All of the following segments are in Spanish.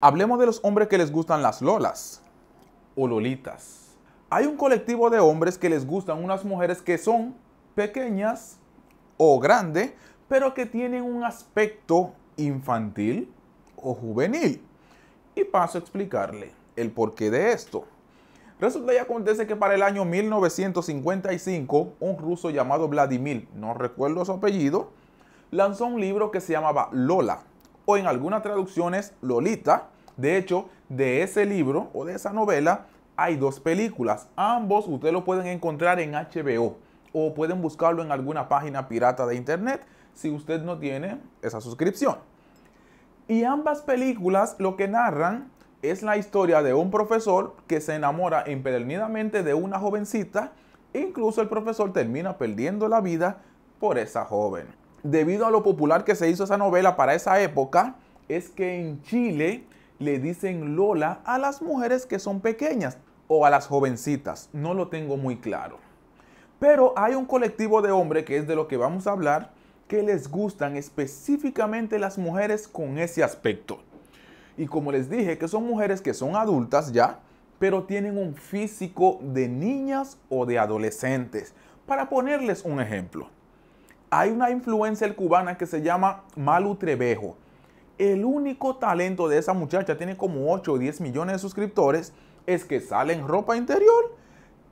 Hablemos de los hombres que les gustan las lolas o lolitas. Hay un colectivo de hombres que les gustan unas mujeres que son pequeñas o grandes, pero que tienen un aspecto infantil o juvenil. Y paso a explicarle el porqué de esto. Resulta y acontece que para el año 1955, un ruso llamado Vladimir, no recuerdo su apellido, lanzó un libro que se llamaba Lola, o en algunas traducciones Lolita. De hecho, de ese libro o de esa novela hay dos películas. Ambos ustedes lo pueden encontrar en HBO o pueden buscarlo en alguna página pirata de internet si usted no tiene esa suscripción. Y ambas películas lo que narran es la historia de un profesor que se enamora empedernidamente de una jovencita. Incluso el profesor termina perdiendo la vida por esa joven debido a lo popular que se hizo esa novela para esa época, es que en Chile le dicen Lola a las mujeres que son pequeñas o a las jovencitas. No lo tengo muy claro. Pero hay un colectivo de hombres que es de lo que vamos a hablar que les gustan específicamente las mujeres con ese aspecto. Y como les dije, que son mujeres que son adultas ya, pero tienen un físico de niñas o de adolescentes. Para ponerles un ejemplo, hay una influencer cubana que se llama Malu Trevejo. El único talento de esa muchacha tiene como 8 o 10 millones de suscriptores. Es que sale en ropa interior.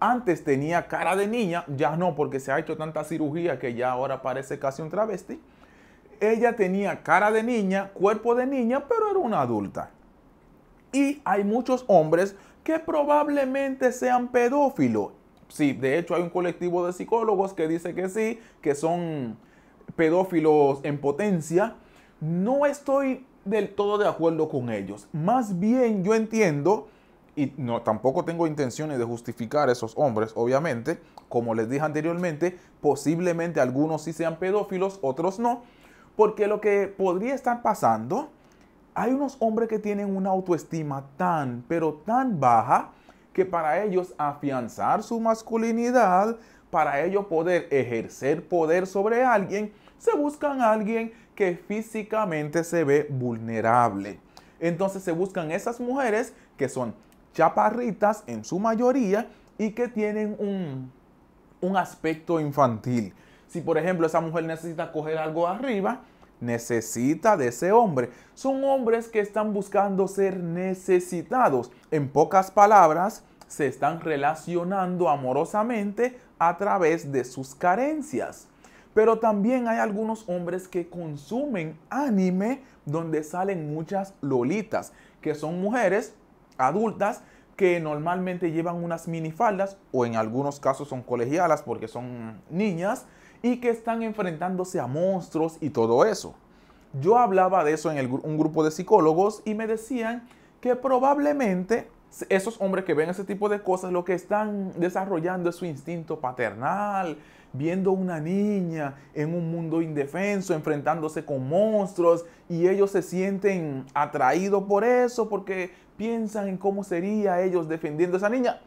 Antes tenía cara de niña, ya no, porque se ha hecho tanta cirugía que ya ahora parece casi un travesti. Ella tenía cara de niña, cuerpo de niña, pero era una adulta. Y hay muchos hombres que probablemente sean pedófilos Sí, de hecho hay un colectivo de psicólogos que dice que sí, que son pedófilos en potencia. No estoy del todo de acuerdo con ellos. Más bien yo entiendo, y no, tampoco tengo intenciones de justificar a esos hombres, obviamente, como les dije anteriormente, posiblemente algunos sí sean pedófilos, otros no, porque lo que podría estar pasando, hay unos hombres que tienen una autoestima tan, pero tan baja, que para ellos afianzar su masculinidad, para ellos poder ejercer poder sobre alguien, se buscan a alguien que físicamente se ve vulnerable. Entonces se buscan esas mujeres que son chaparritas en su mayoría y que tienen un, un aspecto infantil. Si por ejemplo esa mujer necesita coger algo arriba, necesita de ese hombre. Son hombres que están buscando ser necesitados. En pocas palabras, se están relacionando amorosamente a través de sus carencias. Pero también hay algunos hombres que consumen anime donde salen muchas lolitas, que son mujeres adultas que normalmente llevan unas minifaldas o en algunos casos son colegialas porque son niñas y que están enfrentándose a monstruos y todo eso. Yo hablaba de eso en un grupo de psicólogos y me decían que probablemente esos hombres que ven ese tipo de cosas lo que están desarrollando es su instinto paternal, viendo una niña en un mundo indefenso, enfrentándose con monstruos y ellos se sienten atraídos por eso porque piensan en cómo sería ellos defendiendo a esa niña.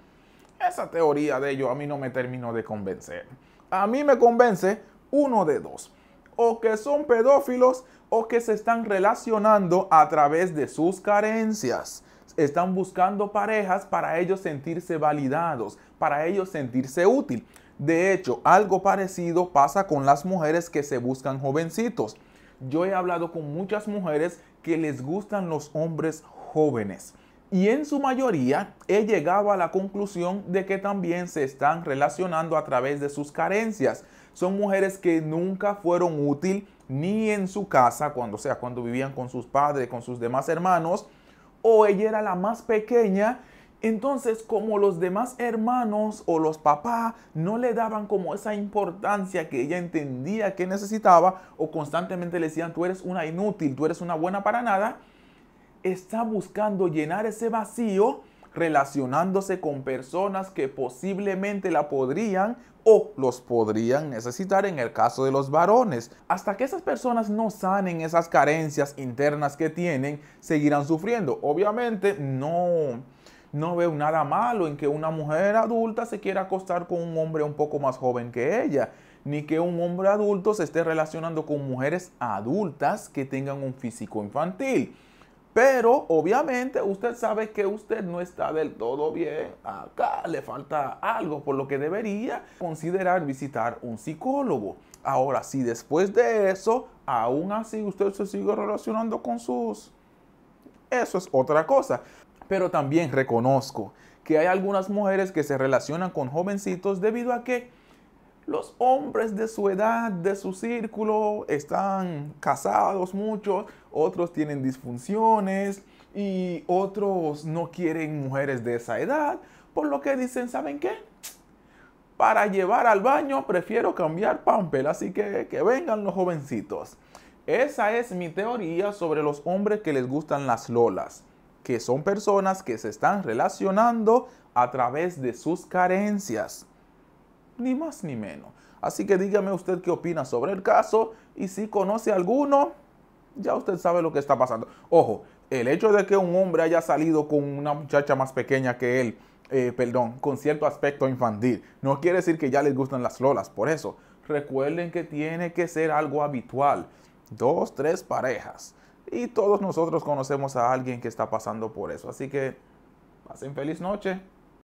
Esa teoría de ellos a mí no me terminó de convencer. A mí me convence uno de dos. O que son pedófilos o que se están relacionando a través de sus carencias. Están buscando parejas para ellos sentirse validados, para ellos sentirse útil. De hecho, algo parecido pasa con las mujeres que se buscan jovencitos. Yo he hablado con muchas mujeres que les gustan los hombres jóvenes y en su mayoría he llegado a la conclusión de que también se están relacionando a través de sus carencias. Son mujeres que nunca fueron útil ni en su casa, cuando sea cuando vivían con sus padres, con sus demás hermanos, o ella era la más pequeña entonces, como los demás hermanos o los papás no le daban como esa importancia que ella entendía que necesitaba o constantemente le decían, tú eres una inútil, tú eres una buena para nada, está buscando llenar ese vacío relacionándose con personas que posiblemente la podrían o los podrían necesitar en el caso de los varones. Hasta que esas personas no sanen esas carencias internas que tienen, seguirán sufriendo. Obviamente no no veo nada malo en que una mujer adulta se quiera acostar con un hombre un poco más joven que ella, ni que un hombre adulto se esté relacionando con mujeres adultas que tengan un físico infantil. Pero obviamente usted sabe que usted no está del todo bien. Acá le falta algo, por lo que debería considerar visitar un psicólogo. Ahora, sí, después de eso, aún así usted se sigue relacionando con sus... Eso es otra cosa. Pero también reconozco que hay algunas mujeres que se relacionan con jovencitos debido a que los hombres de su edad, de su círculo, están casados muchos, otros tienen disfunciones y otros no quieren mujeres de esa edad, por lo que dicen, ¿saben qué? Para llevar al baño prefiero cambiar pamper, así que que vengan los jovencitos. Esa es mi teoría sobre los hombres que les gustan las lolas, que son personas que se están relacionando a través de sus carencias ni más ni menos. Así que dígame usted qué opina sobre el caso y si conoce alguno, ya usted sabe lo que está pasando. Ojo, el hecho de que un hombre haya salido con una muchacha más pequeña que él, eh, perdón, con cierto aspecto infantil, no quiere decir que ya les gustan las lolas. Por eso, recuerden que tiene que ser algo habitual. Dos, tres parejas. Y todos nosotros conocemos a alguien que está pasando por eso. Así que pasen feliz noche.